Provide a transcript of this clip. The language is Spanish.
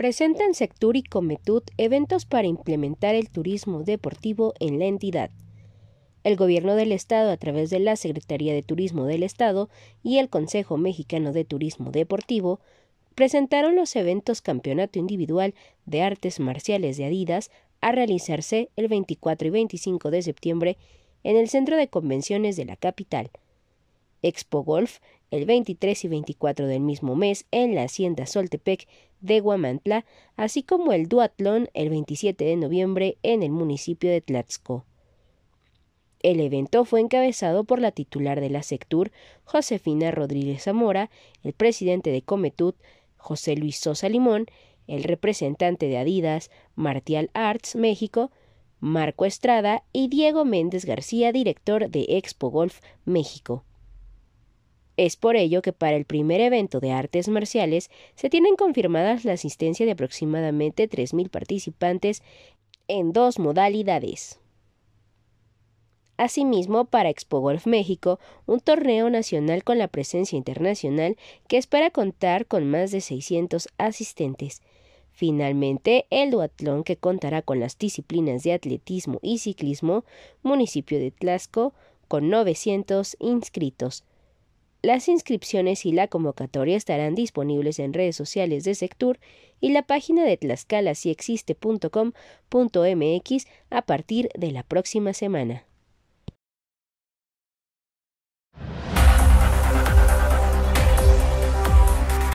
Presentan Sectur y Cometut eventos para implementar el turismo deportivo en la entidad. El Gobierno del Estado, a través de la Secretaría de Turismo del Estado y el Consejo Mexicano de Turismo Deportivo, presentaron los eventos Campeonato Individual de Artes Marciales de Adidas a realizarse el 24 y 25 de septiembre en el Centro de Convenciones de la capital. Expo Golf el 23 y 24 del mismo mes en la Hacienda Soltepec de Guamantla, así como el Duatlón el 27 de noviembre en el municipio de Tlaxco. El evento fue encabezado por la titular de la Sectur, Josefina Rodríguez Zamora, el presidente de Cometud, José Luis Sosa Limón, el representante de Adidas, Martial Arts México, Marco Estrada y Diego Méndez García, director de Expo Golf México. Es por ello que para el primer evento de artes marciales se tienen confirmadas la asistencia de aproximadamente 3.000 participantes en dos modalidades. Asimismo, para Expo Golf México, un torneo nacional con la presencia internacional que espera contar con más de 600 asistentes. Finalmente, el duatlón que contará con las disciplinas de atletismo y ciclismo, municipio de Tlaxco, con 900 inscritos. Las inscripciones y la convocatoria estarán disponibles en redes sociales de Sectur y la página de tlaxcalasiexiste.com.mx a partir de la próxima semana.